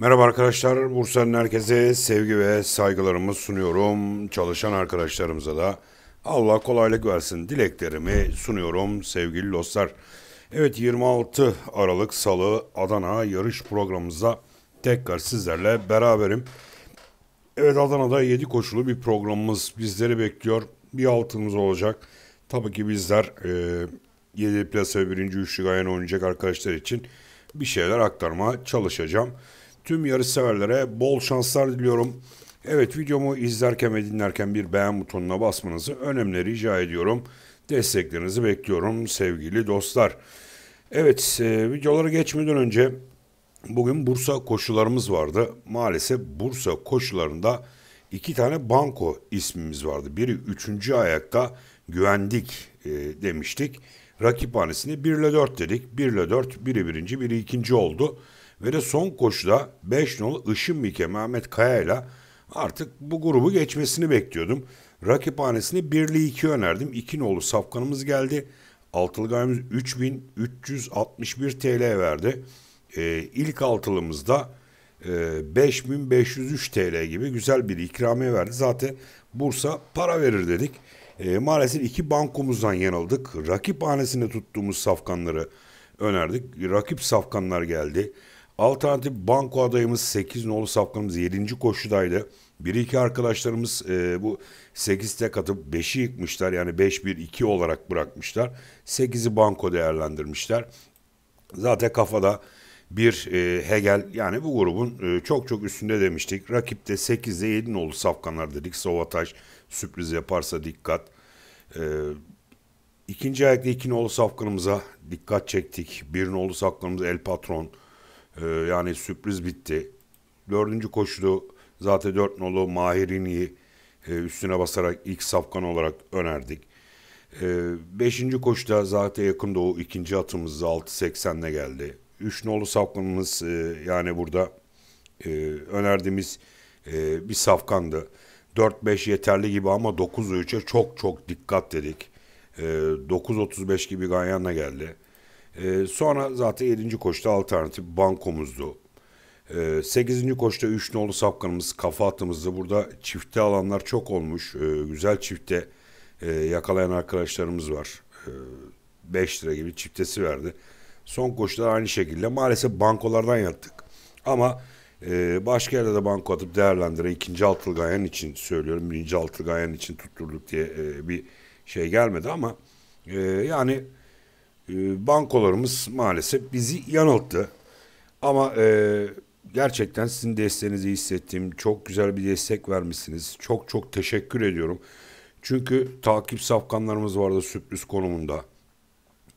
Merhaba arkadaşlar, Bursa'nın herkese sevgi ve saygılarımı sunuyorum. Çalışan arkadaşlarımıza da Allah kolaylık versin dileklerimi sunuyorum sevgili dostlar. Evet 26 Aralık Salı Adana yarış programımızda tekrar sizlerle beraberim. Evet Adana'da 7 koşulu bir programımız bizleri bekliyor. Bir altımız olacak. Tabii ki bizler e, 7 plasa ve 1. üçlük ayağına oynayacak arkadaşlar için bir şeyler aktarmaya çalışacağım. Tüm yarışseverlere bol şanslar diliyorum. Evet videomu izlerken ve dinlerken bir beğen butonuna basmanızı önemli rica ediyorum. Desteklerinizi bekliyorum sevgili dostlar. Evet e, videolara geçmeden önce bugün Bursa koşularımız vardı. Maalesef Bursa koşularında iki tane banko ismimiz vardı. Biri üçüncü ayakta güvendik e, demiştik. Rakip hanesini 1 ile 4 dedik. 1 ile 4 biri birinci biri ikinci oldu. Ve de son koşuda 5 nolu Işın Mike Mehmet Kaya ile artık bu grubu geçmesini bekliyordum. Rakip Rakiphanesini 1'li 2 önerdim. 2 nolu safkanımız geldi. Altılı gayemiz 3361 TL verdi. E, ee, ilk altılımızda e, 5503 TL gibi güzel bir ikramiye verdi. Zaten Bursa para verir dedik. E, maalesef iki bankomuzdan yanıldık. Rakip hanesinde tuttuğumuz safkanları önerdik. Rakip safkanlar geldi. Alternatif banko adayımız 8 nolu safkamız 7. koşudaydı. Bir iki arkadaşlarımız e, bu 8 katıp atıp 5'i yıkmışlar. Yani 5-1-2 olarak bırakmışlar. 8'i banko değerlendirmişler. Zaten kafada bir e, Hegel yani bu grubun e, çok çok üstünde demiştik. Rakipte de 8 7 nolu safkanlar dedik. Sovataj sürpriz yaparsa dikkat. E, ikinci ayakta 2 iki nolu safkanımıza dikkat çektik. 1 nolu safkanımız El Patron. Ee, yani sürpriz bitti. Dördüncü koşudu zaten dört nolu Mahirini'yi e, üstüne basarak ilk safkan olarak önerdik. E, beşinci koşuda zaten yakın doğu ikinci atımız 6.80'le geldi. Üç nolu safkanımız e, yani burada e, önerdiğimiz e, bir safkandı. 4-5 yeterli gibi ama 9-3'e çok çok dikkat dedik. E, 9-35 gibi Ganyan'la geldi. E, sonra zaten 7. koşta alternatif bankomuzdu. E, ee, 8. koşta 3 nolu sapkanımız, kafa attığımızda burada çifte alanlar çok olmuş. E, güzel çifte e, yakalayan arkadaşlarımız var. E, 5 lira gibi çiftesi verdi. Son koşuda aynı şekilde maalesef bankolardan yattık. Ama e, başka yerde de banko atıp değerlendire ikinci Altılgayan için söylüyorum. Birinci Altılgayan için tutturduk diye e, bir şey gelmedi ama e, yani ee, bankolarımız maalesef bizi yanılttı. Ama e, gerçekten sizin desteğinizi hissettim. Çok güzel bir destek vermişsiniz. Çok çok teşekkür ediyorum. Çünkü takip safkanlarımız vardı sürpriz konumunda.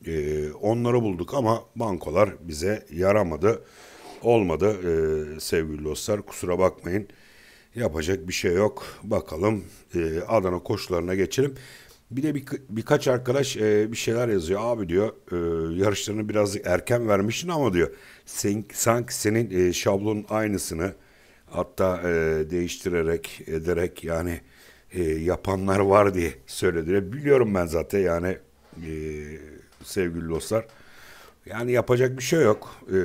E, onları bulduk ama bankolar bize yaramadı. Olmadı e, sevgili dostlar kusura bakmayın. Yapacak bir şey yok. Bakalım e, Adana koşularına geçelim. Bir de bir, birkaç arkadaş e, bir şeyler yazıyor. Abi diyor e, yarışlarını biraz erken vermişsin ama diyor sen, sanki senin e, şablonun aynısını hatta e, değiştirerek ederek yani e, yapanlar var diye söylediler. Biliyorum ben zaten yani e, sevgili dostlar. Yani yapacak bir şey yok. E,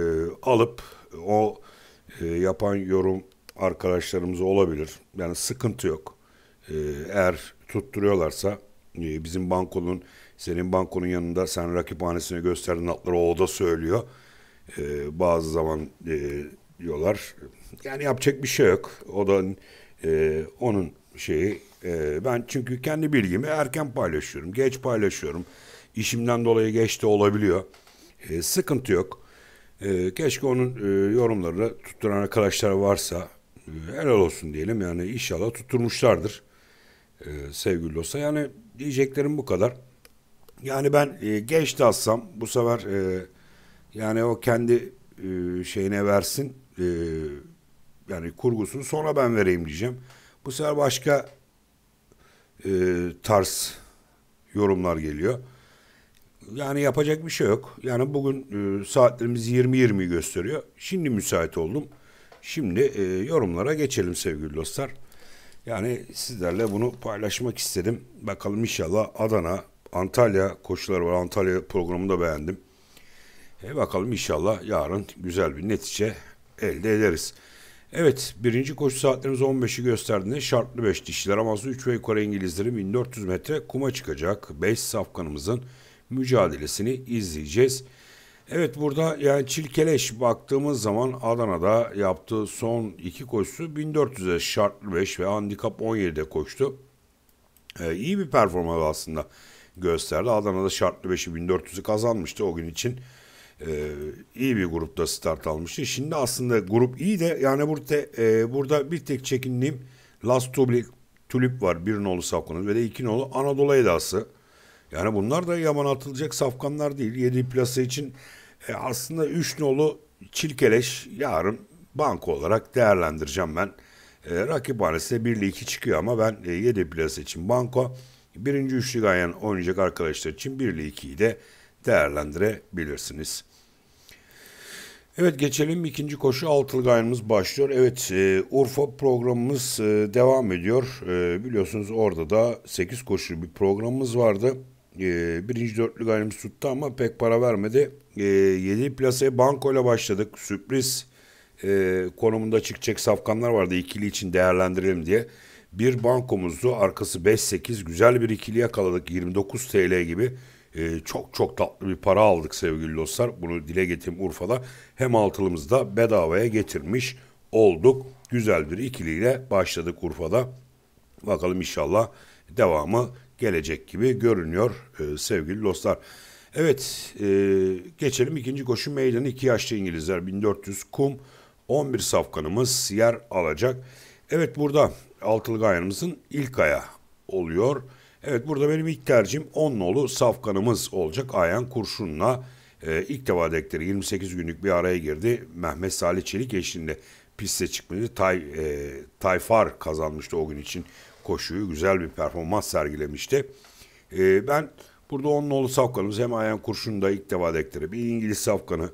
alıp o e, yapan yorum arkadaşlarımız olabilir. Yani sıkıntı yok. E, eğer tutturuyorlarsa ee, bizim bankonun senin bankonun yanında sen rakiphanesine gösteren atları o da söylüyor. E, bazı zaman e, diyorlar. Yani yapacak bir şey yok. O da e, onun şeyi e, ben çünkü kendi bilgimi erken paylaşıyorum. Geç paylaşıyorum. İşimden dolayı geç de olabiliyor. E, sıkıntı yok. E, keşke onun e, yorumlarını tutturan arkadaşlar varsa e, helal olsun diyelim. Yani inşallah tutturmuşlardır. E, sevgili olsa yani Diyeceklerim bu kadar. Yani ben e, geç de atsam bu sefer e, yani o kendi e, şeyine versin e, yani kurgusunu sonra ben vereyim diyeceğim. Bu sefer başka e, tarz yorumlar geliyor. Yani yapacak bir şey yok. Yani bugün e, saatlerimiz 20 gösteriyor. Şimdi müsait oldum. Şimdi e, yorumlara geçelim sevgili dostlar. Yani sizlerle bunu paylaşmak istedim. Bakalım inşallah Adana, Antalya koşular var. Antalya da beğendim. E bakalım inşallah yarın güzel bir netice elde ederiz. Evet birinci koşu saatlerimiz 15'i gösterdiğinde şartlı 5 dişiler aması 3 ve yukarı İngilizlerin 1400 metre kuma çıkacak. 5 safkanımızın mücadelesini izleyeceğiz. Evet burada yani Çilkeleş baktığımız zaman Adana'da yaptığı son iki koşusu 1400'e şartlı 5 ve handikap 17'de koştu. Ee, iyi bir performans aslında gösterdi. Adana'da şartlı 5'i 1400'ü kazanmıştı o gün için. Ee, iyi bir grupta start almıştı. Şimdi aslında grup iyi de yani burada e, burada bir tek çekindiğim Last Tulip, Tulip var. Bir nolu Savkonuz ve de iki nolu Anadolu Edası. Yani bunlar da yaman atılacak safkanlar değil. 7 plasa için e aslında üç nolu çilkeleş yarın banko olarak değerlendireceğim ben. E, rakiphanesi de 1 ile 2 çıkıyor ama ben e, 7 plase için banko. Birinci üçlü gayen oynayacak arkadaşlar için 1 ile 2'yi de değerlendirebilirsiniz. Evet geçelim ikinci koşu altılı gayenimiz başlıyor. Evet e, Urfa programımız e, devam ediyor. E, biliyorsunuz orada da 8 koşu bir programımız vardı. E, birinci dörtlü gayenimiz tuttu ama pek para vermedi e, 7 plase bankoyla başladık. Sürpriz e, konumunda çıkacak safkanlar vardı ikili için değerlendirelim diye. Bir bankomuzdu arkası 5-8 güzel bir ikili yakaladık 29 TL gibi. E, çok çok tatlı bir para aldık sevgili dostlar. Bunu dile getireyim Urfa'da. Hem da bedavaya getirmiş olduk. Güzel bir ikiliyle başladık Urfa'da. Bakalım inşallah devamı gelecek gibi görünüyor e, sevgili dostlar. Evet e, geçelim ikinci koşu meydanı iki yaşlı İngilizler 1400 kum 11 safkanımız yer alacak. Evet burada altılı gayanımızın ilk aya oluyor. Evet burada benim ilk tercihim 10 nolu safkanımız olacak. Ayan kurşunla e, ilk defa dekleri 28 günlük bir araya girdi. Mehmet Salih Çelik eşliğinde piste çıkmıştı. Tay, e, Tayfar kazanmıştı o gün için koşuyu. Güzel bir performans sergilemişti. E, ben Burada 10 nolu safkanımız hem Ayan Kurşun da ilk defa dektirip bir İngiliz safkanı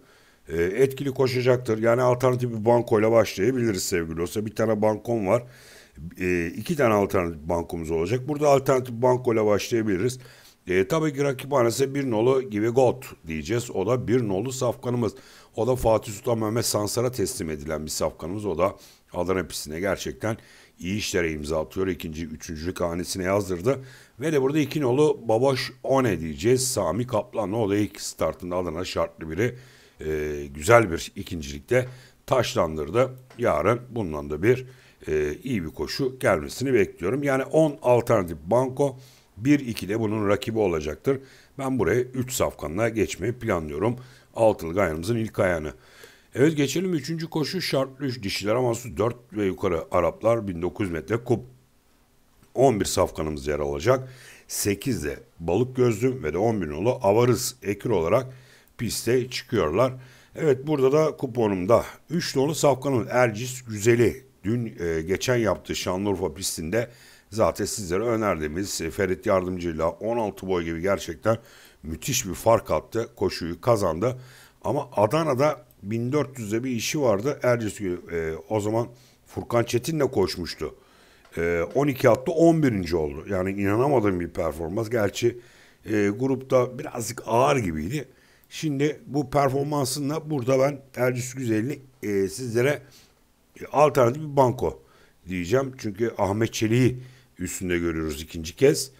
e, etkili koşacaktır. Yani alternatif bir bankoyla başlayabiliriz sevgili olsa. Bir tane bankom var. E, iki tane alternatif bankomuz olacak. Burada alternatif bankoyla başlayabiliriz. E, tabii ki rakiphanesi bir nolu gibi got diyeceğiz. O da bir nolu safkanımız. O da Fatih Sultan Mehmet Sansar'a teslim edilen bir safkanımız. O da Adana pistine gerçekten iyi işlere imza atıyor. İkinci, üçüncülük hanesine yazdırdı. Ve de burada iki nolu Baboş One diyeceğiz. Sami Kaplan o da ilk startında Adana şartlı biri. E, güzel bir ikincilikte taşlandırdı. Yarın bundan da bir e, iyi bir koşu gelmesini bekliyorum. Yani 10 alternatif banko 1 de bunun rakibi olacaktır. Ben buraya 3 safkanla geçmeyi planlıyorum. Altılı gayanımızın ilk ayağını. Evet geçelim üçüncü koşu şartlı dişiler ama su dört ve yukarı Araplar 1900 metre kup. 11 safkanımız yer alacak. 8 de balık gözlü ve de 11 nolu avarız ekür olarak piste çıkıyorlar. Evet burada da kuponumda 3 nolu safkanın Ercis Güzeli dün e, geçen yaptığı Şanlıurfa pistinde zaten sizlere önerdiğimiz e, Ferit Yardımcı'yla 16 boy gibi gerçekten müthiş bir fark attı. Koşuyu kazandı. Ama Adana'da 1400'de bir işi vardı. Erciyes e, o zaman Furkan Çetin'le koşmuştu. E, 12 hafta 11. oldu. Yani inanamadığım bir performans. Gerçi e, grupta birazcık ağır gibiydi. Şimdi bu performansınla burada ben Erciyes Güzel'i e, sizlere e, alternatif bir banko diyeceğim. Çünkü Ahmet Çelik'i üstünde görüyoruz ikinci kez.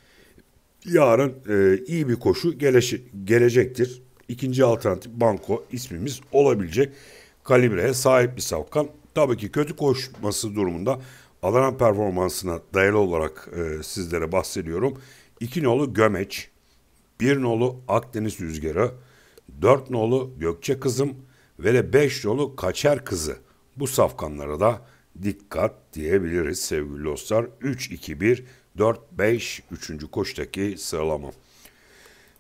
Yarın e, iyi bir koşu geleşi, gelecektir. İkinci alternatif banko ismimiz olabilecek kalibreye sahip bir savkan. Tabii ki kötü koşması durumunda Adana performansına dayalı olarak e, sizlere bahsediyorum. 2 nolu Gömeç, 1 nolu Akdeniz Rüzgarı, 4 nolu Gökçe Kızım ve de 5 nolu Kaçer Kızı. Bu safkanlara da dikkat diyebiliriz sevgili dostlar. 3-2-1, 4-5, 3. koştaki sıralamam.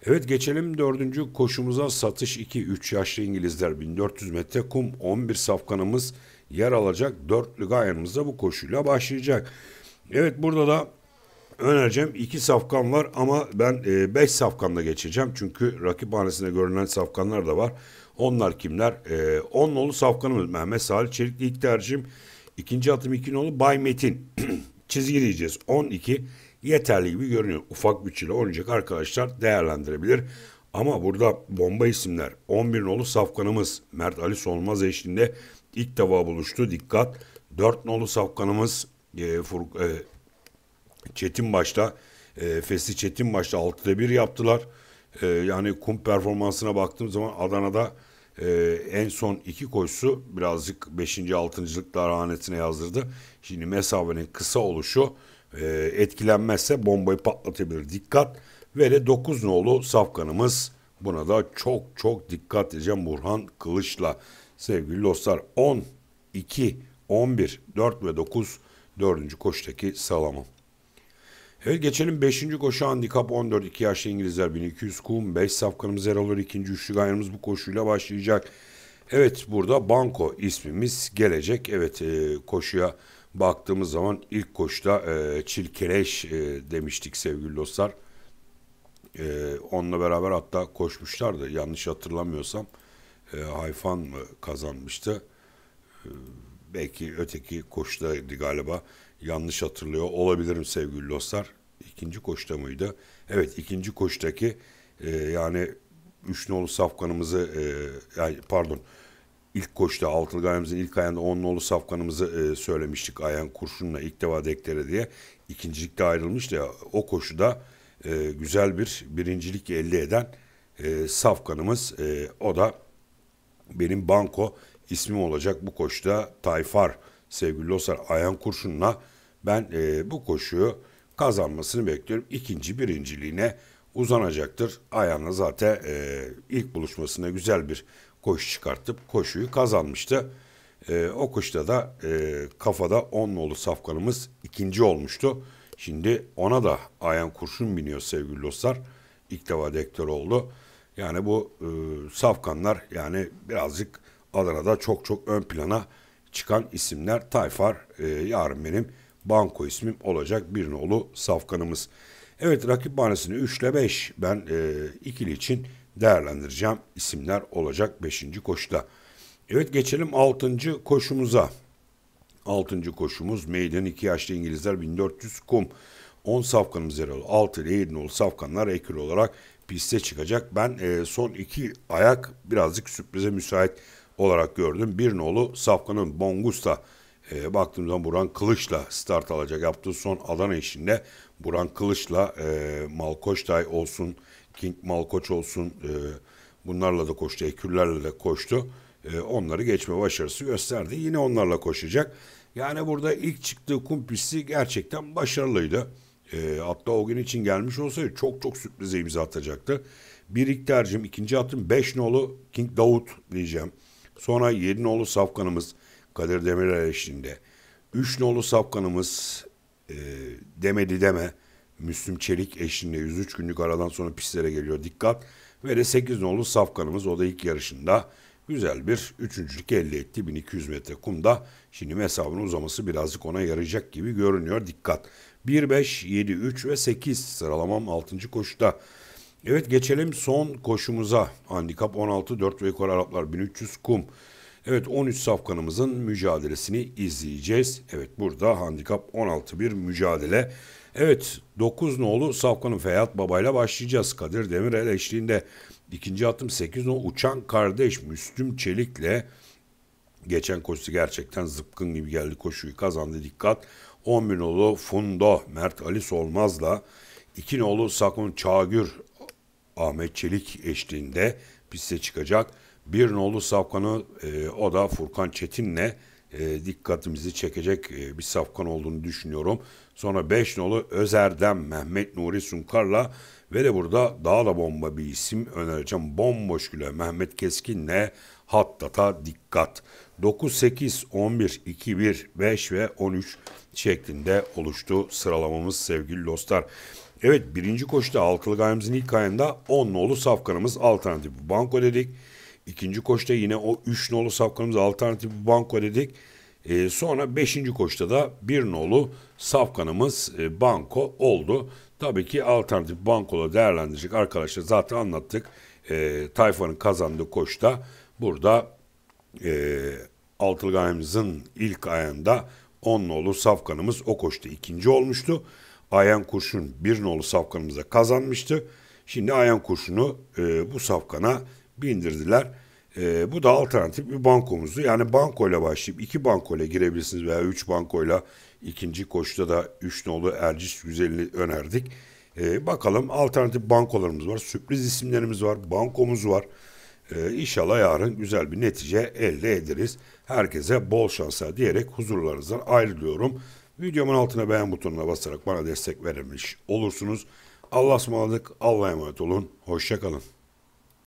Evet geçelim dördüncü koşumuza satış 2-3 yaşlı İngilizler 1400 metre kum 11 safkanımız yer alacak. Dörtlü gayemiz de bu koşuyla başlayacak. Evet burada da önereceğim iki safkan var ama ben 5 e, safkanla geçeceğim. Çünkü rakip hanesinde görünen safkanlar da var. Onlar kimler? 10 e, nolu safkanımız Mehmet Salih çelikli ilk tercihim. İkinci atım 2 nolu Bay Metin. Çizgi diyeceğiz. 12 yeterli gibi görünüyor. Ufak bütçeyle oynayacak arkadaşlar değerlendirebilir. Ama burada bomba isimler 11 nolu safkanımız Mert Ali Solmaz eşliğinde ilk defa buluştu. Dikkat 4 nolu safkanımız e, Furk, e, Çetin başta e, Fesli Çetin başta 6'da 1 yaptılar. E, yani kum performansına baktığım zaman Adana'da e, en son iki koşusu birazcık 5. 6.lık hanesine yazdırdı. Şimdi mesafenin kısa oluşu e, etkilenmezse bombayı patlatabilir. Dikkat ve de 9 nolu safkanımız buna da çok çok dikkat edeceğim Burhan Kılıç'la. Sevgili dostlar 10, 2, 11, 4 ve 9 4. koştaki salamım. Evet geçelim 5. koşu handikap 14 2 yaşlı İngilizler 1200 kum 5 safkanımız yer alıyor. 2. üçlü gayrımız bu koşuyla başlayacak. Evet burada Banko ismimiz gelecek. Evet e, koşuya baktığımız zaman ilk koşta e, Çilkereş e, demiştik sevgili dostlar. E, onunla beraber hatta koşmuşlardı yanlış hatırlamıyorsam. E, Hayfan mı kazanmıştı? E, belki öteki koştaydı galiba. Yanlış hatırlıyor olabilirim sevgili dostlar. İkinci koşta mıydı? Evet ikinci koştaki e, yani üç nolu safkanımızı e, yani pardon ilk koşta Altılı Gayrımızın ilk ayağında on nolu safkanımızı e, söylemiştik. Ayhan Kurşun'la ilk defa deklere diye. ikincilikte ayrılmıştı. Ya, o koşuda e, güzel bir birincilik elde eden e, safkanımız. E, o da benim banko ismim olacak bu koşuda Tayfar sevgili Losar Ayhan Kurşun'la ben e, bu koşuyu kazanmasını bekliyorum. İkinci birinciliğine uzanacaktır. Ayhan'la zaten e, ilk buluşmasında güzel bir koşu çıkartıp koşuyu kazanmıştı. E, o koşuda da e, kafada 10 nolu safkanımız ikinci olmuştu. Şimdi ona da Ayan Kurşun biniyor sevgili dostlar. İlk defa dektör oldu. Yani bu e, safkanlar yani birazcık Adana'da çok çok ön plana çıkan isimler. Tayfar e, yarın benim banko ismim olacak bir nolu safkanımız. Evet rakip bahanesini 3 ile 5 ben e, ikili için değerlendireceğim isimler olacak 5. koşuda. Evet geçelim 6. koşumuza. 6. koşumuz Maiden 2 yaşlı İngilizler 1400 kum. 10 safkanımız yer alıyor. 6 ile 7 nolu safkanlar ekül olarak piste çıkacak. Ben e, son iki ayak birazcık sürprize müsait olarak gördüm. Bir nolu safkanın Bongusta e, ee, baktığımızda Buran Kılıç'la start alacak. Yaptığı son Adana işinde Buran Kılıç'la e, Malkoçtay olsun, King Malkoç olsun e, bunlarla da koştu, Ekürlerle de koştu. E, onları geçme başarısı gösterdi. Yine onlarla koşacak. Yani burada ilk çıktığı kum pisti gerçekten başarılıydı. E, hatta o gün için gelmiş olsaydı çok çok sürprize imza atacaktı. Bir ilk tercihim, ikinci atım 5 nolu King Davut diyeceğim. Sonra 7 nolu Safkan'ımız. Kadir Demirer eşliğinde. Üç nolu safkanımız e, demedi deme Müslüm Çelik eşliğinde 103 günlük aradan sonra pistlere geliyor dikkat. Ve de 8 nolu safkanımız o da ilk yarışında güzel bir üçüncülük elde etti 1200 metre kumda. Şimdi mesafenin uzaması birazcık ona yarayacak gibi görünüyor dikkat. 1, 5, 7, 3 ve 8 sıralamam 6. koşuda. Evet geçelim son koşumuza. Handikap 16, 4 ve yukarı Araplar 1300 kum. Evet 13 safkanımızın mücadelesini izleyeceğiz. Evet burada handikap 16 bir mücadele. Evet 9 nolu safkanın Feyyat Baba ile başlayacağız. Kadir Demirel eşliğinde ikinci atım 8 nolu uçan kardeş Müslüm Çelik ile geçen koşu gerçekten zıpkın gibi geldi koşuyu kazandı dikkat. 11 nolu Fundo Mert Ali Solmaz'la 2 nolu Sakon Çağgür Ahmet Çelik eşliğinde piste çıkacak. Bir nolu safkanı e, o da Furkan Çetin'le e, dikkatimizi çekecek e, bir safkan olduğunu düşünüyorum. Sonra 5 nolu Özerdem Mehmet Nuri Sunkar'la ve de burada daha da bomba bir isim önereceğim. Bomboş güle Mehmet Keskin'le Hattat'a dikkat. 9, 8, 11, 2, 1, 5 ve 13 şeklinde oluştu sıralamamız sevgili dostlar. Evet birinci koşuda Halkalı Gayemiz'in ilk ayında 10 nolu safkanımız alternatif banko dedik ikinci koşta yine o 3 nolu safkanımız alternatif banko dedik. E, sonra 5. koşta da 1 nolu safkanımız e, banko oldu. Tabii ki alternatif bankola değerlendirecek arkadaşlar zaten anlattık. E, Tayfan'ın kazandığı koşta burada e, altılı gayemizin ilk ayağında 10 nolu safkanımız o koşta ikinci olmuştu. Ayan Kurşun 1 nolu safkanımıza kazanmıştı. Şimdi Ayan Kurşun'u e, bu safkana bindirdiler. E, bu da alternatif bir bankomuzdu. Yani bankoyla başlayıp iki bankoyla girebilirsiniz veya üç bankoyla ikinci koşuda da üç nolu Erciş 150 önerdik. E, bakalım alternatif bankolarımız var, sürpriz isimlerimiz var, bankomuz var. E, inşallah yarın güzel bir netice elde ederiz. Herkese bol şanslar diyerek huzurlarınızdan ayrılıyorum. Videomun altına beğen butonuna basarak bana destek vermiş olursunuz. Allah'a ısmarladık, Allah'a emanet olun, hoşçakalın.